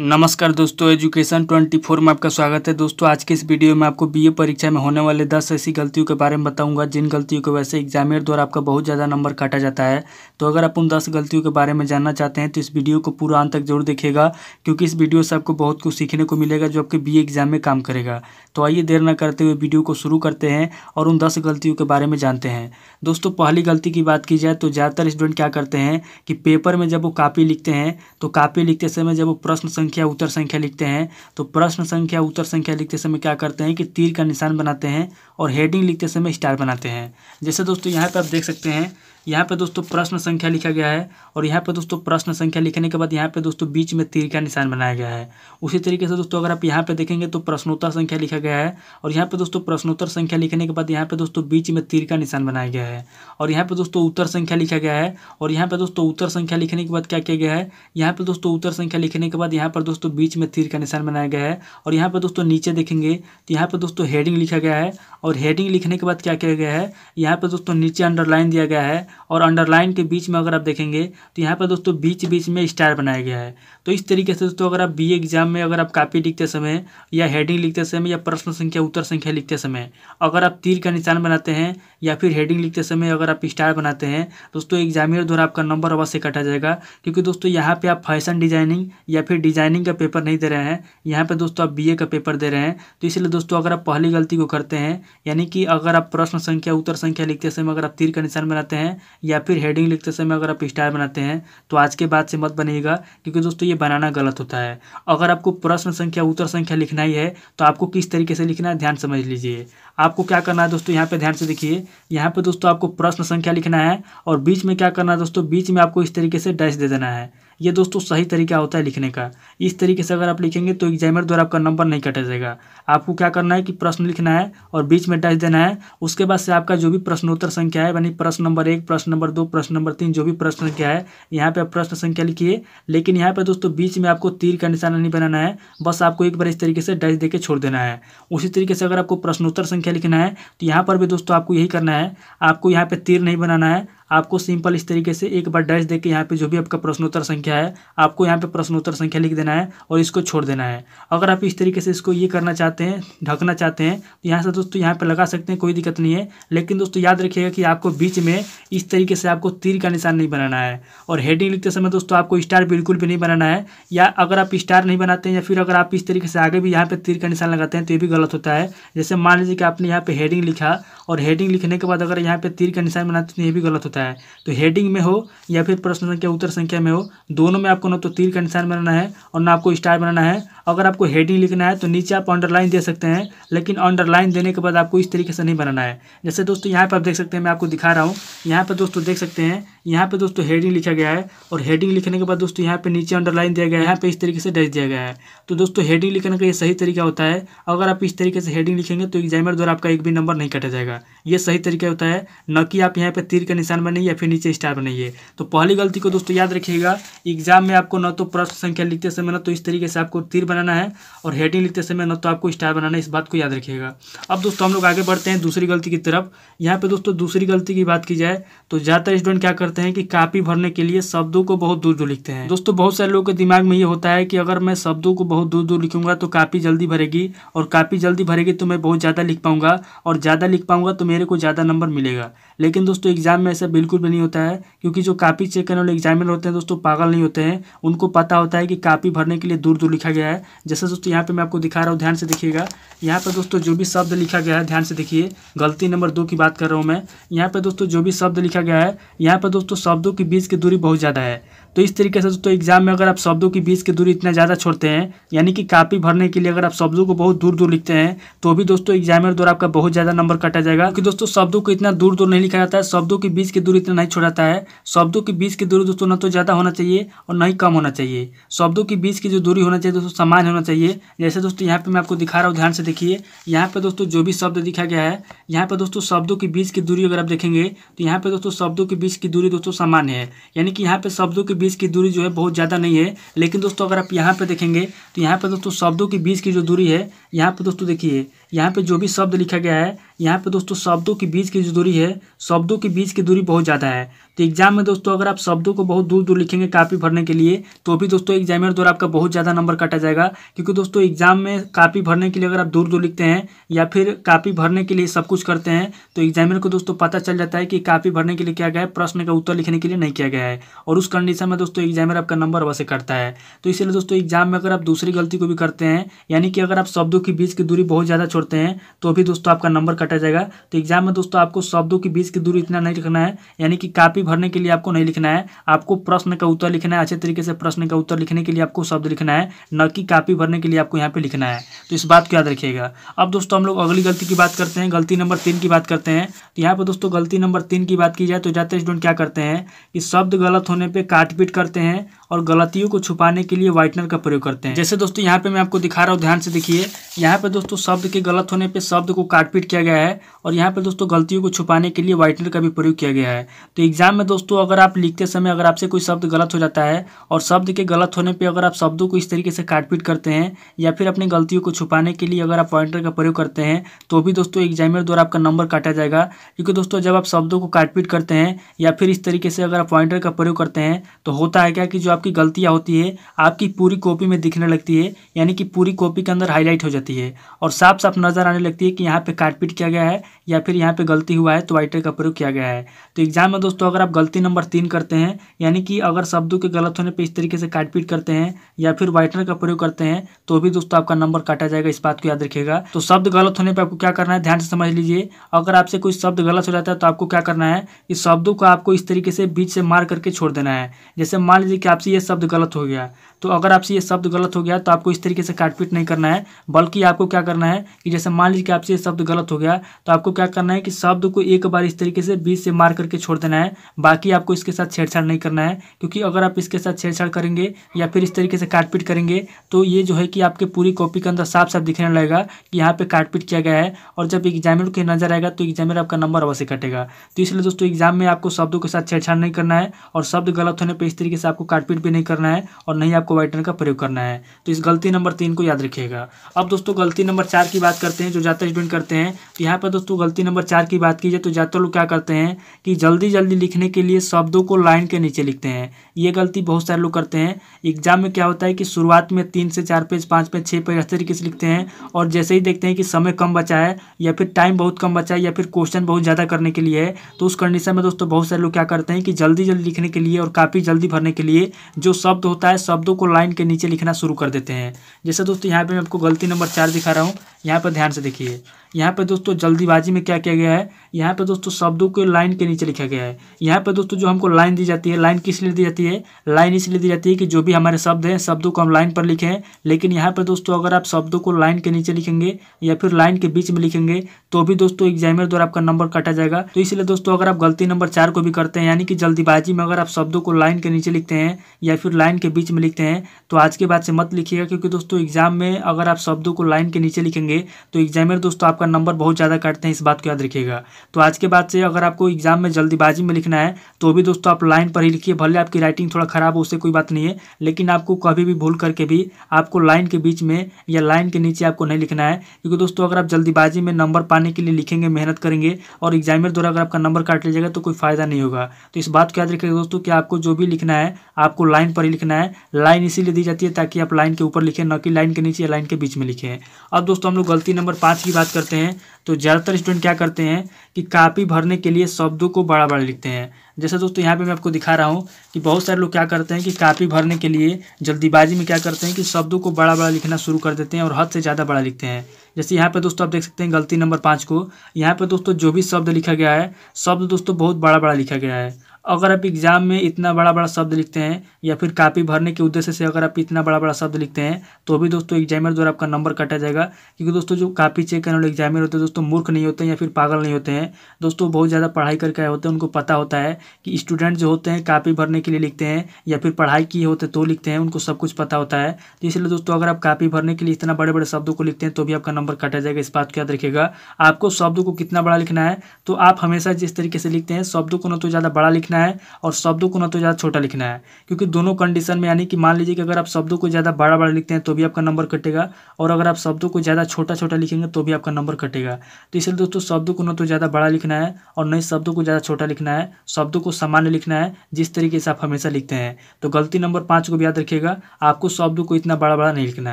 नमस्कार दोस्तों एजुकेशन 24 में आपका स्वागत है दोस्तों आज के इस वीडियो में आपको बीए परीक्षा में होने वाले 10 ऐसी गलतियों के बारे में बताऊंगा जिन गलतियों की वजह से एग्जामिनर द्वारा आपका बहुत ज़्यादा नंबर काटा जाता है तो अगर आप उन 10 गलतियों के बारे में जानना चाहते हैं तो इस वीडियो को पूरा अंत तक जरूर देखेगा क्योंकि इस वीडियो से आपको बहुत कुछ सीखने को मिलेगा जो आपके बी एग्ज़ाम में काम करेगा तो आइए देर न करते हुए वीडियो को शुरू करते हैं और उन दस गलतियों के बारे में जानते हैं दोस्तों पहली गलती की बात की जाए तो ज़्यादातर स्टूडेंट क्या करते हैं कि पेपर में जब वो कापी लिखते हैं तो कापी लिखते समय जब वो प्रश्न संख्या उत्तर संख्या लिखते हैं तो प्रश्न संख्या उत्तर संख्या लिखते समय क्या करते हैं कि तीर का निशान बनाते हैं और हेडिंग लिखते समय स्टार बनाते हैं जैसे दोस्तों यहाँ पर आप देख सकते हैं यहाँ पे दोस्तों प्रश्न संख्या लिखा गया है और यहाँ पे दोस्तों प्रश्न संख्या लिखने के बाद यहाँ पे दोस्तों बीच में तीर का निशान बनाया गया है उसी तरीके से दोस्तों अगर आप यहाँ पे देखेंगे तो प्रश्नोत्तर संख्या लिखा गया है और यहाँ पे दोस्तों प्रश्नोत्तर संख्या लिखने के बाद यहाँ पे दोस्तों बीच में तीर का निशान बनाया गया है और यहाँ पे दोस्तों उत्तर संख्या लिखा गया है और यहाँ पे दोस्तों उत्तर संख्या लिखने के बाद क्या किया गया है यहाँ पे दोस्तों उत्तर संख्या लिखने के बाद यहाँ पर दोस्तों बीच में तीर का निशान बनाया गया है और यहाँ पे दोस्तों नीचे देखेंगे तो यहाँ पे दोस्तों हेडिंग लिखा गया है और हेडिंग लिखने के बाद क्या किया गया है यहाँ पे दोस्तों नीचे अंडरलाइन दिया गया है और अंडरलाइन के बीच में अगर आप देखेंगे तो यहाँ पर दोस्तों बीच बीच में स्टार बनाया गया है तो इस तरीके से दोस्तों अगर आप बी एग्जाम में अगर आप कापी लिखते समय या हेडिंग लिखते समय या प्रश्न संख्या उत्तर संख्या लिखते समय अगर आप तीर का निशान बनाते हैं या फिर हेडिंग लिखते समय अगर आप स्टार बनाते हैं दोस्तों एग्जामिनर द्वारा आपका नंबर अवश्य काटा जाएगा क्योंकि दोस्तों यहाँ पर आप फैशन डिजाइनिंग या फिर डिजाइनिंग का पेपर नहीं दे रहे हैं यहाँ पर दोस्तों आप बी का पेपर दे रहे हैं तो इसलिए दोस्तों अगर आप पहली गलती को करते हैं यानी कि अगर आप प्रश्न संख्या उत्तर संख्या लिखते समय अगर आप तीर का निशान बनाते हैं या फिर हेडिंग लिखते समय अगर आप स्टार बनाते हैं तो आज के बाद से मत बनेगा क्योंकि दोस्तों ये बनाना गलत होता है अगर आपको प्रश्न संख्या उत्तर संख्या लिखना ही है तो आपको किस तरीके से लिखना है ध्यान समझ लीजिए आपको क्या करना है दोस्तों यहाँ पर ध्यान से देखिए यहाँ पर दोस्तों आपको प्रश्न संख्या लिखना है और बीच में क्या करना है दोस्तों बीच में आपको इस तरीके से डैश दे देना है ये दोस्तों सही तरीका होता है लिखने का इस तरीके से अगर आप लिखेंगे तो एग्जामिनर द्वारा आपका नंबर नहीं कटा जाएगा आपको क्या करना है कि प्रश्न लिखना है और बीच में डैश देना है उसके बाद से आपका जो भी प्रश्नोत्तर संख्या है यानी प्रश्न नंबर एक प्रश्न नंबर दो प्रश्न नंबर तीन जो भी प्रश्न संख्या है यहाँ पर आप प्रश्न संख्या लिखिए लेकिन यहाँ पर दोस्तों बीच में आपको तीर का निशाना नहीं बनाना है बस आपको एक बार इस तरीके से डैश दे छोड़ देना है उसी तरीके से अगर आपको प्रश्नोत्तर संख्या लिखना है तो यहाँ पर भी दोस्तों आपको यही करना है आपको यहाँ पर तीर नहीं बनाना है आपको सिंपल इस तरीके से एक बार डैश देके यहाँ पर जो भी आपका प्रश्नोत्तर संख्या है आपको यहाँ पे प्रश्नोत्तर संख्या लिख देना है और इसको छोड़ देना है अगर आप इस तरीके से इसको ये करना चाहते हैं ढकना चाहते हैं तो यहाँ से दोस्तों यहाँ पर लगा सकते हैं कोई दिक्कत नहीं है लेकिन दोस्तों याद रखिएगा कि आपको बीच में इस तरीके से आपको तीर का निशान नहीं बनाना है और हेडिंग लिखते समय दोस्तों आपको स्टार बिल्कुल भी नहीं बनाना है या अगर आप स्टार नहीं बनाते हैं या फिर अगर आप इस तरीके से आगे भी यहाँ पर तीर का निशान लगाते हैं तो ये भी गलत होता है जैसे मान लीजिए कि आपने यहाँ पर हेडिंग लिखा और हेडिंग लिखने के बाद अगर यहाँ पर तीर का निशान बनाते हैं तो ये भी गलत होता है सकता है तो हेडिंग में हो या फिर प्रश्न संख्या उत्तर संख्या में हो दोनों में आपको ना तो तीर का निशान बनाना है और ना आपको स्टार बनाना है अगर आपको हेडिंग लिखना है तो नीचे आप अंडरलाइन दे सकते हैं लेकिन अंडरलाइन देने के बाद आपको इस तरीके से नहीं बनाना है जैसे दोस्तों यहाँ पर आप देख सकते हैं मैं आपको दिखा रहा हूँ यहाँ पर दोस्तों देख सकते हैं यहाँ पे दोस्तों हेडिंग लिखा गया है और हेडिंग लिखने के बाद दोस्तों यहाँ पे नीचे अंडरलाइन दिया गया है यहाँ पे इस तरीके से डैश दिया गया है तो दोस्तों हेडिंग लिखने का ये सही तरीका होता है अगर आप इस तरीके से हेडिंग लिखेंगे तो एग्जामिनर द्वारा आपका एक भी नंबर नहीं कटा जाएगा ये सही तरीका होता है न कि आप यहाँ पर तीर का निशान बनाइए या फिर नीचे स्टार बनाइए तो पहली गलती को दोस्तों याद रखिएगा एग्जाम में आपको न तो प्रश्न संख्या लिखते समय न तो इस तरीके से आपको तीर बनाना है और हेडिंग लिखते समय न तो आपको स्टार बनाना है इस बात को याद रखिएगा अब दोस्तों हम लोग आगे बढ़ते हैं दूसरी गलती की तरफ यहाँ पे दोस्तों दूसरी गलती की बात की जाए तो ज़्यादातर स्टूडेंट क्या करते करते हैं कि कापी भरने के लिए शब्दों को बहुत दूर दूर लिखते हैं दोस्तों बहुत सारे लोगों के दिमाग में ये होता है कि अगर मैं शब्दों को बहुत दूर दूर लिखूंगा तो कापी जल्दी भरेगी और कापी जल्दी भरेगी तो मैं बहुत ज़्यादा लिख पाऊंगा और ज़्यादा लिख पाऊंगा तो मेरे को ज़्यादा नंबर मिलेगा लेकिन दोस्तों एग्जाम में ऐसा बिल्कुल भी नहीं होता है क्योंकि जो कापी चेक करने वाले एग्जामिनर होते हैं दोस्तों पागल नहीं होते हैं उनको पता होता है कि कापी भरने के लिए दूर दूर लिखा गया है जैसे दोस्तों यहाँ पर मैं आपको दिखा रहा हूँ ध्यान से देखिएगा यहाँ पर दोस्तों जो भी शब्द लिखा गया है ध्यान से देखिए गलती नंबर दो की बात कर रहा हूँ मैं यहाँ पर दोस्तों जो भी शब्द लिखा गया है यहाँ पर दोस्तों दोस्तों शब्दों के बीच की दूरी बहुत ज़्यादा है तो इस तरीके से दोस्तों एग्जाम में अगर आप शब्दों के बीच की दूरी इतना ज़्यादा छोड़ते हैं यानी कि कापी भरने के लिए अगर आप शब्दों को बहुत दूर दूर लिखते हैं तो भी दोस्तों एग्जामिनर द्वारा आपका बहुत ज़्यादा नंबर काटा जाएगा क्योंकि दोस्तों शब्दों को इतना दूर दूर नहीं लिखा जाता है शब्दों के बीच की दूरी इतना नहीं छोड़ाता है शब्दों के बीच की दूरी दोस्तों न तो ज़्यादा होना चाहिए और न ही कम होना चाहिए शब्दों के बीच की जो दूरी होना चाहिए दोस्तों समान होना चाहिए जैसे दोस्तों यहाँ पर मैं आपको दिखा रहा हूँ ध्यान से देखिए यहाँ पर दोस्तों जो भी शब्द दिखा गया है यहाँ पर दोस्तों शब्दों के बीच की दूरी अगर आप देखेंगे तो यहाँ पर दोस्तों शब्दों के बीच की दूरी दोस्तों सामान्य है यानी कि यहाँ पर शब्दों के बीच की दूरी जो है बहुत ज़्यादा नहीं है लेकिन दोस्तों अगर आप यहाँ पर देखेंगे तो यहाँ पर दोस्तों शब्दों के बीच की जो दूरी है यहाँ पर दोस्तों देखिए यहाँ पे जो भी शब्द लिखा गया है यहाँ पे दोस्तों शब्दों के बीच की जो दूरी है शब्दों के बीच की दूरी बहुत ज़्यादा है तो एग्जाम में दोस्तों अगर आप शब्दों को बहुत दूर दूर लिखेंगे कापी भरने के लिए तो भी दोस्तों एग्जामिनर द्वारा आपका बहुत ज़्यादा नंबर काटा जाएगा क्योंकि दोस्तों एग्जाम में कापी भरने के लिए अगर आप दूर दूर लिखते हैं या फिर कापी भरने के लिए सब कुछ करते हैं तो एग्जामिनर को दोस्तों पता चल जाता है कि कापी भरने के लिए क्या गया है प्रश्न का उत्तर लिखने के लिए नहीं किया गया है और उस कंडीशन में दोस्तों एग्जामिनर आपका नंबर वैसे करता है तो इसलिए दोस्तों एग्जाम में अगर आप दूसरी गलती को भी करते हैं यानी कि अगर आप शब्दों के बीच की दूरी बहुत ज़्यादा छोड़ जोड़ते हैं तो भी दोस्तों आपका नंबर कटा जाएगा तो एग्जाम में दोस्तों आपको शब्दों के बीच की दूरी इतना नहीं लिखना है यानी कि कापी भरने के लिए आपको नहीं लिखना है आपको प्रश्न का उत्तर लिखना है अच्छे तरीके से प्रश्न का उत्तर लिखने के लिए आपको शब्द लिखना है न कि कापी भरने के लिए आपको यहाँ पर लिखना है तो इस बात को याद रखिएगा अब दोस्तों हम लोग अगली गलती की बात करते हैं गलती नंबर तीन की बात करते हैं तो यहाँ पर दोस्तों गलती नंबर तीन की बात की जाए तो जाते स्टूडेंट क्या करते हैं कि शब्द गलत होने पर काटपीट करते हैं और गलतियों को छुपाने के लिए व्हाइटनर का प्रयोग करते हैं जैसे दोस्तों यहाँ पे मैं आपको दिखा रहा हूँ ध्यान से देखिए यहाँ पे दोस्तों शब्द के गलत होने पे शब्द को काटपीट किया गया है और यहाँ पे दोस्तों गलतियों को छुपाने के लिए व्हाइटनर का भी प्रयोग किया गया है तो एग्जाम में दोस्तों अगर आप लिखते समय अगर आपसे कोई शब्द गलत हो जाता है और शब्द के गलत होने पर अगर आप शब्दों को इस तरीके से काटपीट करते हैं या फिर अपनी गलतियों को छुपाने के लिए अगर आप व्हाइटनर का प्रयोग करते हैं तो भी दोस्तों एग्जामिनर द्वारा आपका नंबर काटा जाएगा क्योंकि दोस्तों जब आप शब्दों को काटपीट करते हैं या फिर इस तरीके से अगर आप पॉइंटर का प्रयोग करते हैं तो होता है क्या कि जो आपकी गलतियाँ होती है आपकी पूरी कॉपी में दिखने लगती है यानी कि पूरी कॉपी के अंदर हाईलाइट हो जाती है और साफ साफ नज़र आने लगती है कि यहाँ पे काटपीट किया गया है या फिर यहाँ पे गलती हुआ है तो वाइटर का प्रयोग किया गया है तो एग्जाम में दोस्तों अगर आप गलती नंबर तीन करते हैं यानी कि अगर शब्दों के गलत होने पे इस तरीके से काटपीट करते हैं या फिर वाइटर का प्रयोग करते हैं तो भी दोस्तों आपका नंबर काटा जाएगा इस बात को याद रखिएगा तो शब्द गलत होने पर आपको क्या करना है ध्यान से समझ लीजिए अगर आपसे कोई शब्द गलत हो जाता है तो आपको क्या करना है इस शब्दों को आपको इस तरीके से बीच से मार करके छोड़ देना है जैसे मान लीजिए कि आपसे ये शब्द गलत हो गया तो अगर आपसे ये शब्द गलत हो गया तो आपको इस तरीके से काटपीट नहीं करना है बल्कि आपको क्या करना है कि जैसे मान लीजिए कि आपसे ये शब्द गलत हो गया तो आपको क्या करना है कि शब्द को एक बार इस तरीके से बीच से मार करके छोड़ देना है बाकी आपको इसके साथ छेड़छाड़ नहीं करना है क्योंकि अगर आप इसके साथ छेड़छाड़ करेंगे या फिर इस तरीके से काटपीट करेंगे तो ये जो है कि आपके पूरी कॉपी के अंदर साफ साफ दिखने लगेगा कि यहाँ पर काटपीट किया गया है और जब एग्जामिनर की नज़र आएगा तो एग्जामिनर आपका नंबर अवश्य कटेगा तो इसलिए दोस्तों एग्जाम में आपको शब्दों के साथ छेड़छाड़ नहीं करना है और शब्द गलत होने पर इस तरीके से आपको काटपीट भी नहीं करना है और नहीं आपको आपको वाइटनर का प्रयोग करना है तो इस गलती नंबर तीन को याद रखिएगा अब दोस्तों गलती नंबर चार की बात करते हैं जो ज़्यादातर स्टूडेंट करते हैं तो यहाँ पर दोस्तों गलती नंबर चार की बात की जाए तो ज़्यादातर लोग क्या करते हैं कि जल्दी जल्दी लिखने के लिए शब्दों को लाइन के नीचे लिखते हैं ये गलती बहुत सारे लोग करते हैं एग्जाम में क्या होता है कि शुरुआत में तीन से चार पेज पाँच पेज छः पेज इस तरीके से लिखते हैं और जैसे ही देखते हैं कि समय कम बचा है या फिर टाइम बहुत कम बचा है या फिर क्वेश्चन बहुत ज़्यादा करने के लिए है तो उस कंडीशन में दोस्तों बहुत सारे लोग क्या करते हैं कि जल्दी जल्दी लिखने के लिए और काफ़ी जल्दी भरने के लिए जो शब्द होता है शब्दों को को लाइन के नीचे लिखना शुरू कर देते हैं जैसे दोस्तों यहाँ पे मैं आपको गलती नंबर चार दिखा रहा हूँ यहाँ पर ध्यान से देखिए यहाँ पे दोस्तों जल्दीबाजी में क्या किया गया है यहाँ पे दोस्तों शब्दों को लाइन के नीचे लिखा गया है यहाँ पे दोस्तों जो हमको लाइन दी जाती है लाइन किस लिए दी जाती है लाइन इसलिए दी जाती है कि जो भी हमारे शब्द हैं शब्दों को हम लाइन पर लिखे लेकिन यहाँ पर दोस्तों अगर आप शब्दों को लाइन के नीचे लिखेंगे या फिर लाइन के बीच में लिखेंगे तो भी दोस्तों एग्जामिनर द्वारा आपका नंबर काटा जाएगा तो इसलिए दोस्तों अगर आप गलती नंबर चार को भी करते हैं यानी कि जल्दीबाजी में अगर आप शब्दों को लाइन के नीचे लिखते हैं या फिर लाइन के बीच में लिखते हैं तो आज के बाद से मत लिखिएगा क्योंकि दोस्तों एग्जाम में अगर आप शब्दों को लाइन के नीचे लिखेंगे तो एग्जामिनर दोस्तों आपका आपका नंबर बहुत ज़्यादा काटते हैं इस बात को याद रखिएगा तो आज के बाद से अगर आपको एग्जाम में जल्दीबाजी में लिखना है तो भी दोस्तों आप लाइन पर ही लिखिए भले आपकी राइटिंग थोड़ा ख़राब हो उससे कोई बात नहीं है लेकिन आपको कभी भी भूल करके भी आपको लाइन के बीच में या लाइन के नीचे आपको नहीं लिखना है क्योंकि दोस्तों अगर आप जल्दीबाजी में नंबर पाने के लिए लिखेंगे मेहनत करेंगे और एग्जामिनर द्वारा अगर आपका नंबर काट लीजिएगा तो कोई फ़ायदा नहीं होगा तो इस बात को याद रखिएगा दोस्तों कि आपको जो भी लिखना है आपको लाइन पर ही लिखना है लाइन इसीलिए दी जाती है ताकि आप लाइन के ऊपर लिखें न कि लाइन के नीचे या लाइन के बीच में लिखें अब दोस्तों हम लोग गलती नंबर पाँच की बात करते हैं करते हैं तो ज़्यादातर स्टूडेंट क्या करते हैं कि कापी भरने के लिए शब्दों को बड़ा बड़ा लिखते हैं जैसे दोस्तों यहाँ पे मैं आपको दिखा रहा हूँ कि बहुत सारे लोग क्या करते हैं कि कापी भरने के लिए जल्दीबाजी में क्या करते हैं कि शब्दों को बड़ा बड़ा लिखना शुरू कर देते हैं और हद से ज़्यादा बड़ा लिखते हैं जैसे यहाँ पर दोस्तों आप देख सकते हैं गलती नंबर पाँच को यहाँ पर दोस्तों जो भी शब्द लिखा गया है शब्द दोस्तों बहुत बड़ा बड़ा लिखा गया है अगर आप एग्ज़ाम में इतना बड़ा बड़ा शब्द लिखते हैं या फिर कापी भरने के उद्देश्य से अगर आप इतना बड़ा बड़ा शब्द लिखते हैं तो भी दोस्तों एग्जामिनर द्वारा आपका नंबर काटा जाएगा क्योंकि दोस्तों जो कापी चेक करने वाले एग्जामिनर होते हैं दोस्तों मूर्ख नहीं होते हैं या फिर पागल नहीं होते हैं दोस्तों बहुत ज़्यादा पढ़ाई करके आए होते हैं उनको पता होता है कि स्टूडेंट जो होते हैं कापी भरने के लिए लिखते हैं या फिर पढ़ाई किए होते तो लिखते हैं उनको सब कुछ पता होता है तो इसलिए दोस्तों अगर आप कापी भरने के लिए इतना बड़े बड़े शब्दों को लिखते हैं तो भी आपका नंबर काटा जाएगा इस बात को याद रखेगा आपको शब्दों को कितना बड़ा लिखना है तो आप हमेशा जिस तरीके से लिखते हैं शब्दों को ना तो ज़्यादा बड़ा लिखना लिखना है और शब्दों को ना तो ज़्यादा छोटा लिखना है क्योंकि दोनों कंडीशन में यानी कि मान लीजिए कि अगर आप शब्दों को ज़्यादा बड़ा बड़ा लिखते हैं तो भी आपका नंबर कटेगा और अगर आप शब्दों को ज़्यादा छोटा छोटा लिखेंगे तो भी आपका नंबर कटेगा तो इसलिए दोस्तों शब्दों को ना तो ज़्यादा बड़ा लिखना है और न ही शब्दों को ज़्यादा छोटा लिखना है शब्दों को सामान्य लिखना है जिस तरीके से आप हमेशा लिखते हैं तो गलती नंबर पाँच को भी याद रखिएगा आपको शब्दों को इतना बड़ा बड़ा नहीं लिखना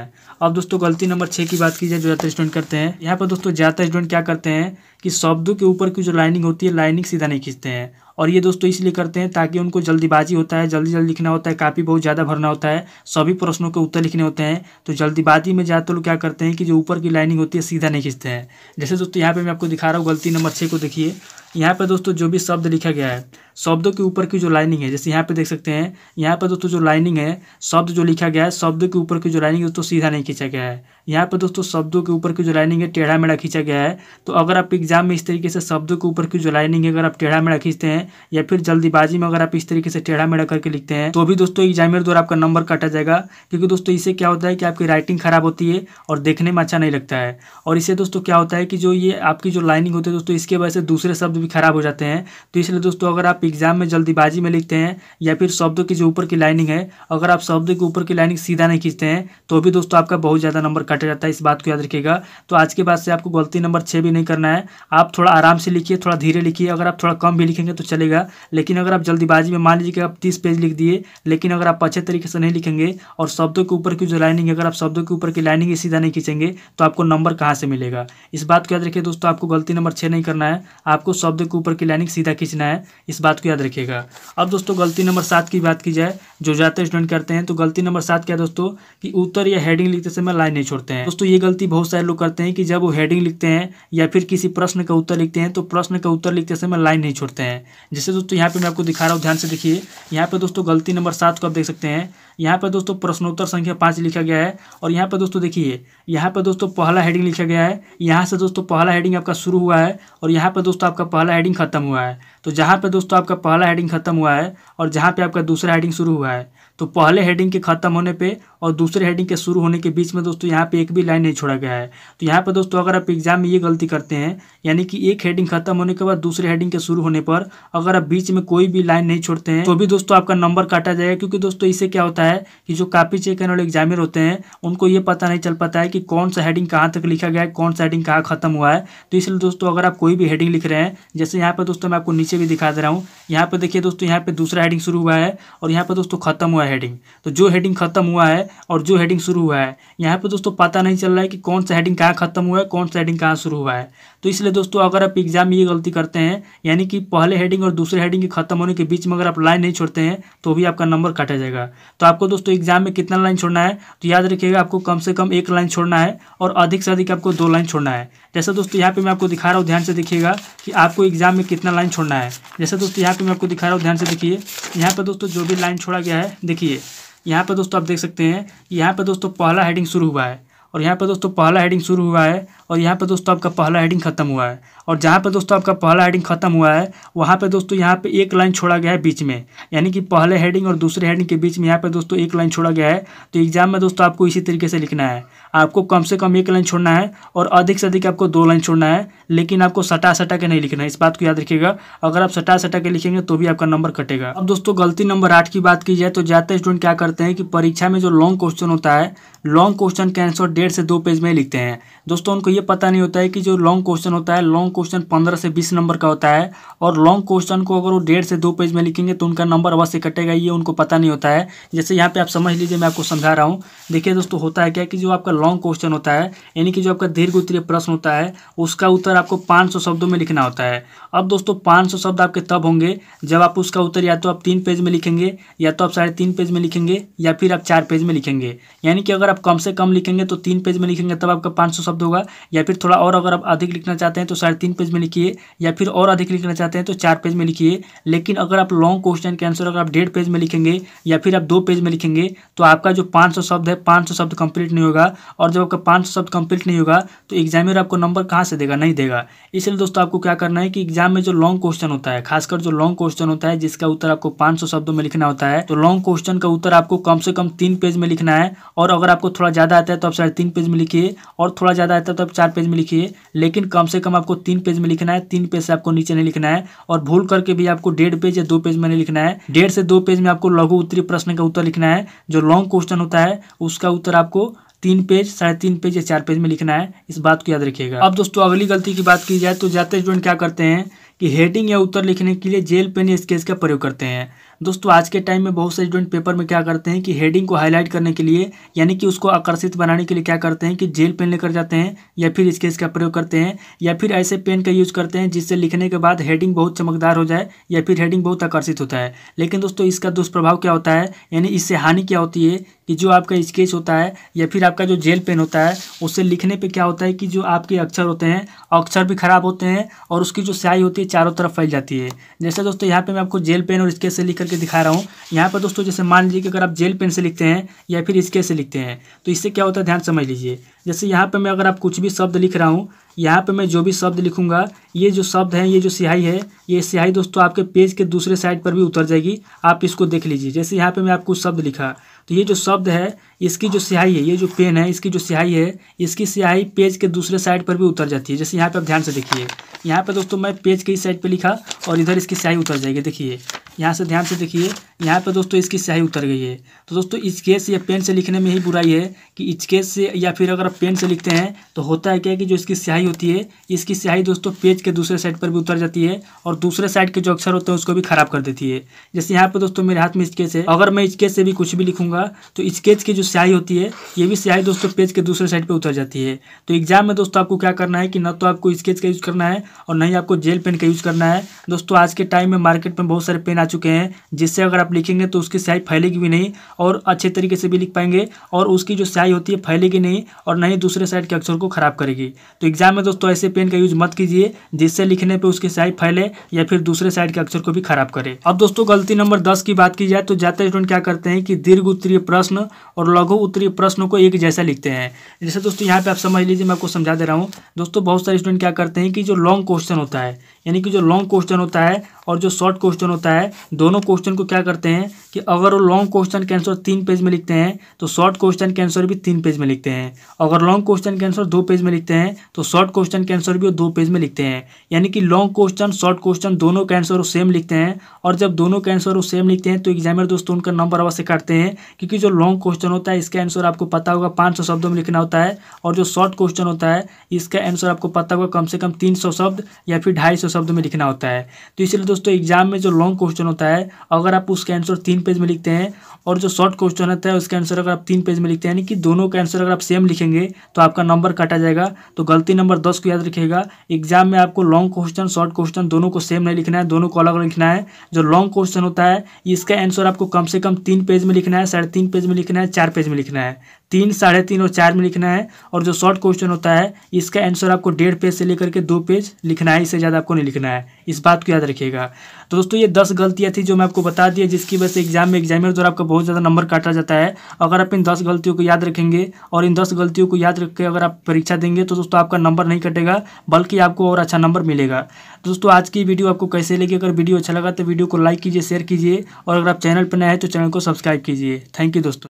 है अब दोस्तों गलती नंबर छः की बात की जाए जो ज़्यादा स्टूडेंट करते हैं यहाँ पर दोस्तों ज्यादा स्टूडेंट क्या करते हैं कि शब्दों के ऊपर की जो लाइनिंग होती है लाइनिंग सीधा नहीं खींचते हैं और ये दोस्तों इसलिए करते हैं ताकि उनको जल्दीबाजी होता है जल्दी जल्दी लिखना होता है कापी बहुत ज़्यादा भरना होता है सभी प्रश्नों के उत्तर लिखने होते हैं तो जल्दीबाजी में जाते लोग क्या करते हैं कि जो ऊपर की लाइनिंग होती है सीधा नहीं खींचते हैं जैसे दोस्तों यहाँ पर मैं आपको दिखा रहा हूँ गलती नंबर छः को देखिए यहाँ पर दोस्तों जो भी शब्द लिखा गया है शब्दों के ऊपर की जो लाइनिंग है जैसे यहाँ पे देख सकते हैं यहाँ पर दोस्तों जो लाइनिंग है शब्द जो लिखा गया है शब्द के ऊपर की जो लाइनिंग है दोस्तों सीधा नहीं खींचा गया है यहाँ पर दोस्तों शब्दों के ऊपर की जो लाइनिंग है टेढ़ा मेढ़ा खींचा गया है तो अगर आप एग्जाम में इस तरीके से शब्दों के ऊपर की जो लाइनिंग है अगर आप टेढ़ा मेढ़ा खींचते हैं या फिर जल्दीबाजी में अगर आप इस तरीके से टेढ़ा मेढ़ा करके लिखते हैं तो भी दोस्तों एग्जामिनर द्वारा आपका नंबर काटा जाएगा क्योंकि दोस्तों इसे क्या होता है कि आपकी राइटिंग खराब होती है और देखने में अच्छा नहीं लगता है और इसे दोस्तों क्या होता है कि जो ये आपकी जो लाइनिंग होती है दोस्तों इसके वजह से दूसरे शब्द भी खराब हो जाते हैं तो इसलिए दोस्तों अगर आप एग्जाम में जल्दीबाजी में लिखते हैं या फिर शब्दों की जो ऊपर की लाइनिंग है अगर आप शब्द के ऊपर की लाइनिंग सीधा नहीं खींचते हैं तो भी दोस्तों आपका बहुत ज़्यादा नंबर कट जाता है इस बात को याद रखिएगा तो आज के बाद से आपको गलती नंबर छः भी नहीं करना है आप थोड़ा आराम से लिखिए थोड़ा धीरे लिखिए अगर आप थोड़ा कम भी लिखेंगे तो चलेगा लेकिन अगर आप जल्दीबाजी में मान लीजिए कि आप तीस पेज लिख दिए लेकिन अगर आप अच्छे तरीके से नहीं लिखेंगे और शब्दों के ऊपर की जो लाइनिंग अगर आप शब्दों के ऊपर की लाइनिंग सीधा नहीं खींचेंगे तो आपको नंबर कहाँ से मिलेगा इस बात को याद रखिए दोस्तों आपको गलती नंबर छः नहीं करना है आपको शब्द शब्द के ऊपर की लाइनिंग सीधा खींचना है इस बात को याद रखिएगा अब दोस्तों गलती नंबर सात की बात की जाए जो जाते स्टूडेंट करते हैं तो गलती नंबर सात क्या दोस्तों कि उत्तर या हेडिंग लिखते समय लाइन नहीं छोड़ते हैं दोस्तों ये गलती बहुत सारे लोग करते हैं कि जब वो हेडिंग लिखते हैं या फिर किसी प्रश्न का उत्तर लिखते हैं तो प्रश्न का उत्तर लिखते समय लाइन नहीं छोड़ते हैं जैसे दोस्तों यहाँ पर मैं आपको दिखा रहा हूँ ध्यान से देखिए यहाँ पर दोस्तों गलती नंबर सात को आप देख सकते हैं यहाँ पर दोस्तों प्रश्नोत्तर संख्या पाँच लिखा गया है और यहाँ पर दोस्तों देखिए यहाँ पर दोस्तों पहला हेडिंग लिखा गया है यहाँ से दोस्तों पहला हेडिंग आपका शुरू हुआ है और यहाँ पर दोस्तों आपका पहला हेडिंग खत्म हुआ है तो जहाँ पर दोस्तों आपका पहला हेडिंग खत्म हुआ है और जहाँ पर आपका दूसरा हेडिंग शुरू हुआ है तो पहले हेडिंग के खत्म होने पर और दूसरे हेडिंग के शुरू होने के बीच में दोस्तों यहाँ पे एक भी लाइन नहीं छोड़ा गया है तो यहाँ पे दोस्तों अगर आप एग्जाम में ये गलती करते हैं यानी कि एक हेडिंग खत्म होने के बाद दूसरे हेडिंग के शुरू होने पर अगर आप बीच में कोई भी लाइन नहीं छोड़ते हैं तो भी दोस्तों आपका नंबर काटा जाएगा क्योंकि दोस्तों इससे क्या होता है कि जो कापी चेक करने वाले एग्जामिनर होते हैं उनको ये पता नहीं चल पाता है कि कौन सा हेडिंग कहाँ तक लिखा गया है कौन सा हेडिंग कहाँ खत्म हुआ है तो इसलिए दोस्तों अगर आप कोई भी हेडिंग लिख रहे हैं जैसे यहाँ पर दोस्तों मैं आपको नीचे भी दिखा दे रहा हूँ यहाँ पर देखिए दोस्तों यहाँ पर दूसरा हेडिंग शुरू हुआ है और यहाँ पर दोस्तों खत्म हुआ है हेडिंग तो जो हेडिंग खत्म हुआ है और जो हेडिंग शुरू हुआ है यहाँ पे दोस्तों पता नहीं चल रहा है कि कौन सा हेडिंग कहाँ खत्म हुआ है कौन सा हेडिंग कहाँ शुरू हुआ है तो इसलिए दोस्तों अगर आप एग्जाम में ये गलती करते हैं यानी कि पहले हेडिंग और दूसरे हेडिंग के खत्म होने के बीच में अगर आप लाइन नहीं छोड़ते हैं तो भी आपका नंबर काटा जाएगा तो आपको दोस्तों एग्जाम में कितना लाइन छोड़ना है तो याद रखिएगा आपको कम से कम एक लाइन छोड़ना है और अधिक से अधिक आपको दो लाइन छोड़ना है जैसे दोस्तों यहाँ पर मैं आपको दिखा रहा हूँ ध्यान से देखिएगा कि आपको एग्जाम में कितना लाइन छोड़ना है जैसे दोस्तों यहाँ पर मैं आपको दिखा रहा हूँ ध्यान से देखिए यहाँ पर दोस्तों जो भी लाइन छोड़ा गया है देखिए यहाँ पर दोस्तों आप देख सकते हैं यहाँ पर दोस्तों पहला हेडिंग शुरू हुआ है और यहाँ पर दोस्तों पहला हेडिंग शुरू हुआ है और यहाँ पर दोस्तों आपका पहला हेडिंग खत्म हुआ है और जहाँ पर दोस्तों आपका पहला हेडिंग खत्म हुआ है वहाँ पर दोस्तों यहाँ पर एक लाइन छोड़ा गया है बीच में यानी कि पहले हेडिंग और दूसरे हेडिंग के बीच में यहाँ पर दोस्तों एक लाइन छोड़ा गया है तो एग्जाम में दोस्तों आपको इसी तरीके से लिखना है आपको कम से कम एक लाइन छोड़ना है और अधिक से अधिक आपको दो लाइन छोड़ना है लेकिन आपको सटा सटा के नहीं लिखना है इस बात को याद रखिएगा अगर आप सटा सटा के लिखेंगे तो भी आपका नंबर कटेगा अब दोस्तों गलती नंबर आठ की बात की जाए तो जाते स्टूडेंट क्या करते हैं कि परीक्षा में जो लॉन्ग क्वेश्चन होता है लॉन्ग क्वेश्चन के आंसर डेढ़ से दो पेज में लिखते हैं दोस्तों उनको ये पता नहीं होता है कि जो लॉन्ग क्वेश्चन होता है लॉन्ग क्वेश्चन पंद्रह से बीस नंबर का होता है और लॉन्ग क्वेश्चन को अगर वो डेढ़ से दो पेज में लिखेंगे तो उनका नंबर अवश्य कटेगा ये उनको पता नहीं होता है जैसे यहाँ पे आप समझ लीजिए मैं आपको समझा रहा हूँ देखिए दोस्तों होता है क्या कि जो आपका लॉन्ग क्वेश्चन होता है यानी कि जो आपका दीर्घ उत्तरीय प्रश्न होता है उसका उत्तर आपको पाँच शब्दों में लिखना होता है अब दोस्तों पाँच शब्द आपके तब होंगे जब आप उसका उत्तर या तो आप तीन पेज में लिखेंगे या तो आप साढ़े तीन पेज में लिखेंगे या फिर आप चार पेज में लिखेंगे यानी कि अगर आप कम से कम लिखेंगे तो तीन पेज में लिखेंगे तब आपका पाँच शब्द होगा या फिर थोड़ा और अगर आप अधिक लिखना चाहते हैं तो साढ़े तीन पेज में लिखिए या फिर और अधिक लिखना चाहते हैं तो चार पेज में लिखिए लेकिन अगर आप लॉन्ग क्वेश्चन के आंसर अगर आप डेढ़ पेज में लिखेंगे या फिर आप दो पेज में लिखेंगे तो आपका जो पाँच शब्द है पाँच शब्द कंप्लीट नहीं होगा और जब आपका पाँच शब्द कंप्लीट नहीं होगा तो एग्जामिनर आपको नंबर कहाँ से देगा नहीं देगा इसलिए दोस्तों आपको क्या करना है कि एग्जाम में जो लॉन्ग क्वेश्चन होता है खासकर जो लॉन्ग क्वेश्चन होता है जिसका उत्तर आपको पाँच शब्दों में लिखना होता है तो लॉन्ग क्वेश्चन का उत्तर आपको कम से कम तीन पेज में लिखना है और अगर आपको थोड़ा ज़्यादा आता है तो आप साढ़े तीन पेज में लिखिए और थोड़ा ज़्यादा आता है तो आप चार पेज में लिखिए लेकिन कम से कम आपको तीन तीन पेज में लिखना है तीन पेज से आपको नीचे नहीं लिखना है और भूल करके भी आपको डेढ़ पेज या दो पेज में नहीं लिखना है डेढ़ से दो पेज में आपको लघु उत्तरी प्रश्न का उत्तर लिखना है जो लॉन्ग क्वेश्चन होता है उसका उत्तर आपको तीन पेज साढ़े तीन पेज या चार पेज में लिखना है इस बात को याद रखिएगा अब दोस्तों अगली गलती की बात की जाए तो जाते स्टूडेंट क्या करते हैं कि हेडिंग या उत्तर लिखने के लिए जेल पेन स्केच का प्रयोग करते हैं दोस्तों आज के टाइम में बहुत से स्टूडेंट पेपर में क्या करते हैं कि हेडिंग को हाईलाइट करने के लिए यानी कि उसको आकर्षित बनाने के लिए क्या करते हैं कि जेल पेन लेकर जाते हैं या फिर स्केच का प्रयोग करते हैं या फिर ऐसे पेन का यूज़ करते हैं जिससे लिखने के बाद हेडिंग बहुत चमकदार हो जाए या फिर हेडिंग बहुत आकर्षित होता है लेकिन दोस्तों इसका दुष्प्रभाव क्या होता है यानी इससे हानि क्या होती है कि जो आपका स्केच होता है या फिर आपका जो जेल पेन होता है उससे लिखने पर क्या होता है कि जो आपके अक्षर होते हैं अक्षर भी खराब होते हैं और उसकी जो स्याही होती है चारों तरफ फैल जाती है जैसे दोस्तों यहाँ पे मैं आपको जेल पेन और स्केच से लिख करके दिखा रहा हूँ यहाँ पर दोस्तों जैसे मान लीजिए कि अगर आप जेल पेन से लिखते हैं या फिर स्केच से लिखते हैं तो इससे क्या होता है ध्यान समझ लीजिए जैसे यहाँ पर मैं अगर आप कुछ भी शब्द लिख रहा हूँ यहाँ पर मैं जो भी शब्द लिखूंगा ये जो शब्द हैं ये जो स्याही है ये स्याही दोस्तों आपके पेज के दूसरे साइड पर भी उतर जाएगी आप इसको देख लीजिए जैसे यहाँ पर मैं आप कुछ शब्द लिखा तो ये जो शब्द है इसकी जो स्याही है ये जो पेन है इसकी जो स्याही है इसकी स्याही पेज के दूसरे साइड पर भी उतर जाती है जैसे यहाँ पर आप ध्यान से देखिए यहाँ पर दोस्तों मैं पेज के इस साइड पर लिखा और इधर इसकी स्याही उतर जाएगी देखिए यहाँ से ध्यान से देखिए यहाँ पर दोस्तों इसकी स्याही उतर गई है तो दोस्तों इस केस या पेन से लिखने में ही बुराई है कि इस केस से या फिर अगर आप पेन से लिखते हैं तो होता है क्या कि जो इसकी स्याही होती है इसकी स्याही दोस्तों पेज के दूसरे साइड पर भी उतर जाती है और दूसरे साइड के जो अक्षर होते हैं उसको भी खराब कर देती है जैसे यहाँ पर दोस्तों मेरे हाथ में इस केस है अगर मैं इस केस से भी कुछ भी लिखूंगा हुआ तो स्केच की जो स्याही होती है ये भी स्याही दोस्तों पेज के दूसरे साइड पे उतर जाती है तो एग्जाम में दोस्तों आपको क्या करना है कि ना तो आपको स्केच का यूज़ करना है और ना ही आपको जेल पेन का यूज़ करना है दोस्तों आज के टाइम में मार्केट में बहुत सारे पेन आ चुके हैं जिससे अगर आप लिखेंगे तो उसकी स्याही फैलेगी भी नहीं और अच्छे तरीके से भी लिख पाएंगे और उसकी जो स्याही होती है फैलेगी नहीं और ना ही दूसरे साइड के अक्षर को ख़राब करेगी तो एग्जाम में दोस्तों ऐसे पेन का यूज़ मत कीजिए जिससे लिखने पर उसकी स्याही फैले या फिर दूसरे साइड के अक्षर को भी खराब करे अब दोस्तों गलती नंबर दस की बात की जाए तो ज़्यादा स्टूडेंट क्या करते हैं कि दीर्घ उत्तरीय प्रश्न और लघु उत्तरीय प्रश्न को एक जैसा लिखते हैं जैसे दोस्तों यहाँ पे आप समझ लीजिए मैं आपको समझा दे रहा हूँ दोस्तों बहुत सारे स्टूडेंट क्या करते हैं कि जो लॉन्ग क्वेश्चन होता है यानी कि जो लॉन्ग क्वेश्चन होता है और जो शॉर्ट क्वेश्चन होता है दोनों क्वेश्चन को क्या करते हैं कि अगर वो लॉन्ग क्वेश्चन के आंसर तीन पेज में लिखते हैं तो शॉर्ट क्वेश्चन के आंसर भी तीन पेज में लिखते हैं अगर लॉन्ग क्वेश्चन के आंसर दो पेज में लिखते हैं तो शॉर्ट क्वेश्चन के आंसर भी वो दो पेज में लिखते हैं यानी कि लॉन्ग क्वेश्चन शॉर्ट क्वेश्चन दोनों के आंसर सेम लिखते हैं और जब दोनों के आंसर सेम लिखते हैं तो एग्जामिनर दोस्तों उनका नंबर अवश्य काटते हैं क्योंकि जो लॉन्ग क्वेश्चन होता है इसका आंसर आपको पता होगा पाँच शब्दों में लिखना होता है और जो शॉर्ट क्वेश्चन होता है इसका आंसर आपको पता होगा कम से कम तीन शब्द या फिर ढाई शब्द में लिखना होता है तो इसलिए दोस्तों एग्जाम में जो लॉन्ग क्वेश्चन होता है अगर आप उसके आंसर तीन पेज में लिखते हैं और जो शॉर्ट क्वेश्चन होता है उसके आंसर अगर आप तीन पेज में लिखते हैं यानी कि दोनों का आंसर अगर आप सेम लिखेंगे तो आपका नंबर काटा जाएगा तो गलती नंबर दस को याद रखिएगा एग्जाम में आपको लॉन्ग क्वेश्चन शॉर्ट क्वेश्चन दोनों को सेम नहीं लिखना है दोनों को अलग लिखना है जो लॉन्ग क्वेश्चन होता है इसका आंसर आपको कम से कम तीन पेज में लिखना है साढ़े पेज में लिखना है चार पेज में लिखना है तीन साढ़े तीन और चार में लिखना है और जो शॉर्ट क्वेश्चन होता है इसका आंसर आपको डेढ़ पेज से लेकर के दो पेज लिखना है इससे ज़्यादा आपको नहीं लिखना है इस बात को याद रखिएगा तो दोस्तों ये दस गलतियाँ थी जो मैं आपको बता दिया जिसकी वजह से एग्जाम में एग्जामिनर द्वारा आपका बहुत ज़्यादा नंबर काटा जाता है अगर आप इन दस गलतियों को याद रखेंगे और इन दस गलतियों को याद रख के अगर आप परीक्षा देंगे तो दोस्तों आपका नंबर नहीं कटेगा बल्कि आपको और अच्छा नंबर मिलेगा दोस्तों आज की वीडियो आपको कैसे लगी अगर वीडियो अच्छा लगा तो वीडियो को लाइक कीजिए शेयर कीजिए और अगर आप चैनल पर नए हैं तो चैनल को सब्सक्राइब कीजिए थैंक यू दोस्तों